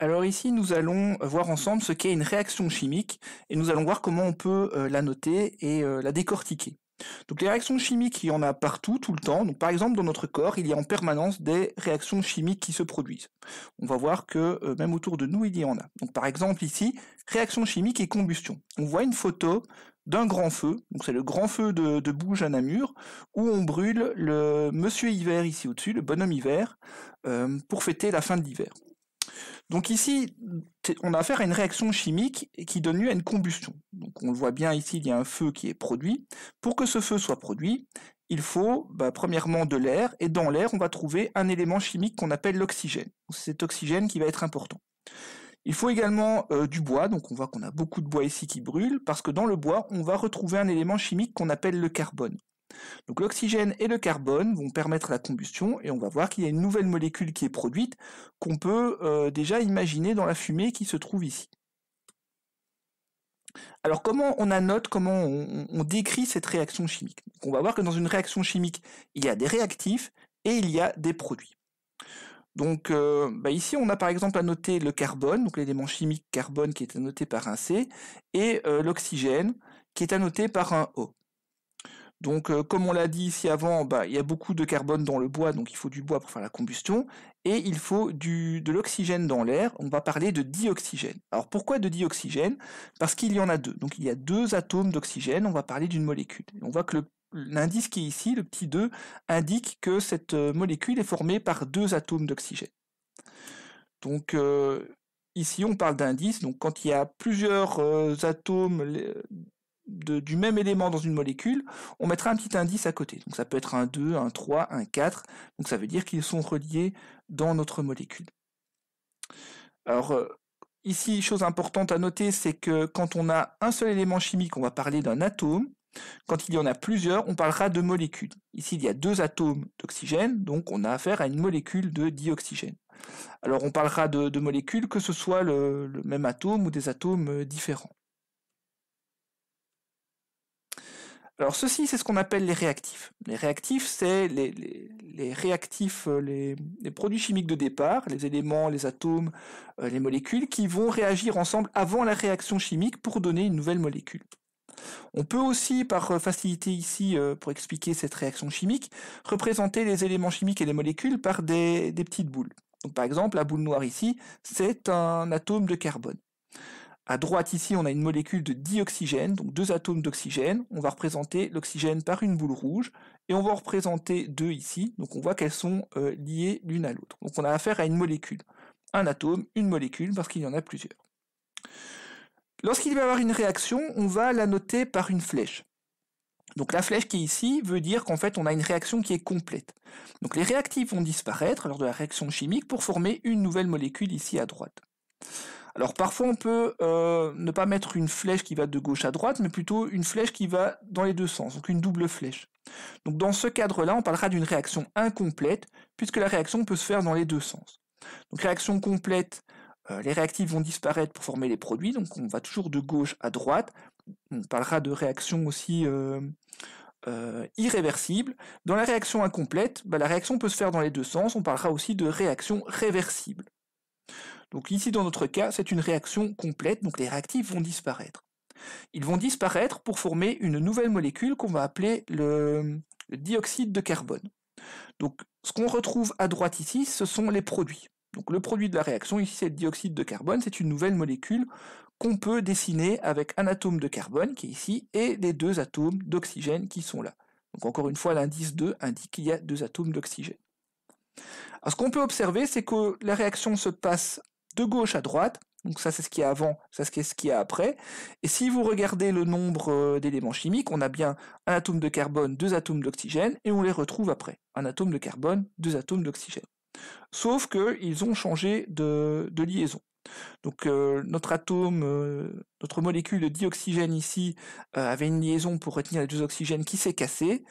Alors ici, nous allons euh, voir ensemble ce qu'est une réaction chimique et nous allons voir comment on peut euh, la noter et euh, la décortiquer. Donc les réactions chimiques, il y en a partout, tout le temps. Donc par exemple, dans notre corps, il y a en permanence des réactions chimiques qui se produisent. On va voir que même autour de nous, il y en a. Donc par exemple ici, réaction chimique et combustion. On voit une photo d'un grand feu, donc c'est le grand feu de, Bouge à Namur, où on brûle le monsieur hiver ici au-dessus, le bonhomme hiver, pour fêter la fin de l'hiver. Donc ici, on a affaire à une réaction chimique qui donne lieu à une combustion. Donc on le voit bien ici, il y a un feu qui est produit. Pour que ce feu soit produit, il faut bah, premièrement de l'air, et dans l'air, on va trouver un élément chimique qu'on appelle l'oxygène. C'est cet oxygène qui va être important. Il faut également euh, du bois, donc on voit qu'on a beaucoup de bois ici qui brûle, parce que dans le bois, on va retrouver un élément chimique qu'on appelle le carbone. Donc l'oxygène et le carbone vont permettre la combustion et on va voir qu'il y a une nouvelle molécule qui est produite qu'on peut euh, déjà imaginer dans la fumée qui se trouve ici. Alors comment on note, comment on, décrit cette réaction chimique On va voir que dans une réaction chimique, il y a des réactifs et il y a des produits. Donc euh, bah, ici on a par exemple à noter le carbone, donc l'élément chimique carbone qui est annoté par un C, et euh, l'oxygène qui est annoté par un O. Donc, euh, comme on l'a dit ici avant, bah, il y a beaucoup de carbone dans le bois, donc il faut du bois pour faire la combustion, et il faut du, de l'oxygène dans l'air. On va parler de dioxygène. Alors, pourquoi de dioxygène Parce qu'il y en a deux. Donc, il y a deux atomes d'oxygène, on va parler d'une molécule. on voit que l'indice qui est ici, le petit 2, indique que cette euh, molécule est formée par deux atomes d'oxygène. Donc, euh, ici, on parle d'indice. Donc, quand il y a plusieurs atomes du même élément dans une molécule, on mettra un petit indice à côté. Donc ça peut être un 2, un 3, un 4. Donc ça veut dire qu'ils sont reliés dans notre molécule. Alors euh, ici, chose importante à noter, c'est que quand on a un seul élément chimique, on va parler d'un atome. Quand il y en a plusieurs, on parlera de molécules. Ici, il y a deux atomes d'oxygène, donc on a affaire à une molécule de dioxygène. Alors on parlera de, molécules, que ce soit le même atome ou des atomes euh, différents. Alors ceci, c'est ce qu'on appelle les réactifs. Les réactifs, c'est les, réactifs, euh, les, produits chimiques de départ, les éléments, les atomes, euh, les molécules, qui vont réagir ensemble avant la réaction chimique pour donner une nouvelle molécule. On peut aussi, par euh, facilité ici, pour expliquer cette réaction chimique, représenter les éléments chimiques et les molécules par des, des petites boules. Donc par exemple, la boule noire ici, c'est un atome de carbone. À droite ici, on a une molécule de dioxygène, donc deux atomes d'oxygène. On va représenter l'oxygène par une boule rouge et on va représenter deux ici. Donc on voit qu'elles sont euh, liées l'une à l'autre. Donc on a affaire à une molécule. Un atome, une molécule, parce qu'il y en a plusieurs. Lorsqu'il va y avoir une réaction, on va la noter par une flèche. Donc la flèche qui est ici veut dire qu'en fait on a une réaction qui est complète. Donc les réactifs vont disparaître lors de la réaction chimique pour former une nouvelle molécule ici à droite. Alors parfois on peut euh, ne pas mettre une flèche qui va de gauche à droite, mais plutôt une flèche qui va dans les deux sens, donc une double flèche. Donc dans ce cadre-là, on parlera d'une réaction incomplète, puisque la réaction peut se faire dans les deux sens. Donc réaction complète, euh, les réactifs vont disparaître pour former les produits, donc on va toujours de gauche à droite. On parlera de réaction aussi euh, irréversible. Dans la réaction incomplète, bah, la réaction peut se faire dans les deux sens, on parlera aussi de réaction réversible. Donc ici, dans notre cas, c'est une réaction complète, donc les réactifs vont disparaître. Ils vont disparaître pour former une nouvelle molécule qu'on va appeler le, dioxyde de carbone. Donc ce qu'on retrouve à droite ici, ce sont les produits. Donc le produit de la réaction, ici c'est le dioxyde de carbone, c'est une nouvelle molécule qu'on peut dessiner avec un atome de carbone qui est ici et les deux atomes d'oxygène qui sont là. Donc encore une fois, l'indice 2 indique qu'il y a deux atomes d'oxygène. Ce qu'on peut observer, c'est que la réaction se passe de gauche à droite. Donc ça c'est ce qu'il y a avant, ça c'est ce qu'il y a après. Et si vous regardez le nombre euh, d'éléments chimiques, on a bien un atome de carbone, deux atomes d'oxygène, et on les retrouve après. Un atome de carbone, deux atomes d'oxygène. Sauf qu'ils ont changé de, de liaison. Donc euh, notre atome, euh, notre molécule de dioxygène ici euh, avait une liaison pour retenir les deux oxygènes qui s'est cassée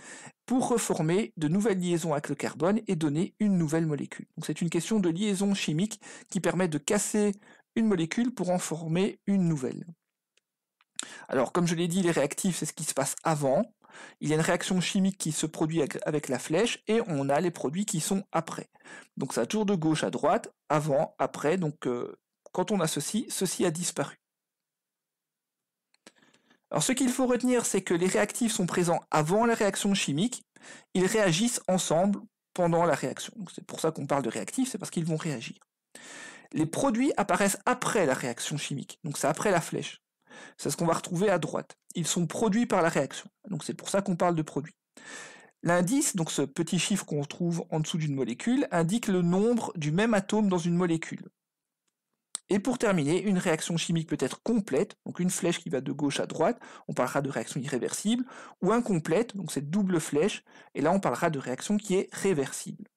pour reformer de nouvelles liaisons avec le carbone et donner une nouvelle molécule. Donc c'est une question de liaison chimique qui permet de casser une molécule pour en former une nouvelle. Alors comme je l'ai dit, les réactifs, c'est ce qui se passe avant. Il y a une réaction chimique qui se produit avec la flèche et on a les produits qui sont après. Donc ça tourne de gauche à droite, avant, après, donc quand on a ceci, ceci a disparu. Alors ce qu'il faut retenir, c'est que les réactifs sont présents avant la réaction chimique, ils réagissent ensemble pendant la réaction. C'est pour ça qu'on parle de réactifs, c'est parce qu'ils vont réagir. Les produits apparaissent après la réaction chimique, donc c'est après la flèche. C'est ce qu'on va retrouver à droite. Ils sont produits par la réaction, donc c'est pour ça qu'on parle de produits. L'indice, donc ce petit chiffre qu'on trouve en dessous d'une molécule, indique le nombre du même atome dans une molécule. Et pour terminer, une réaction chimique peut être complète, donc une flèche qui va de gauche à droite, on parlera de réaction irréversible, ou incomplète, donc cette double flèche, et là on parlera de réaction qui est réversible.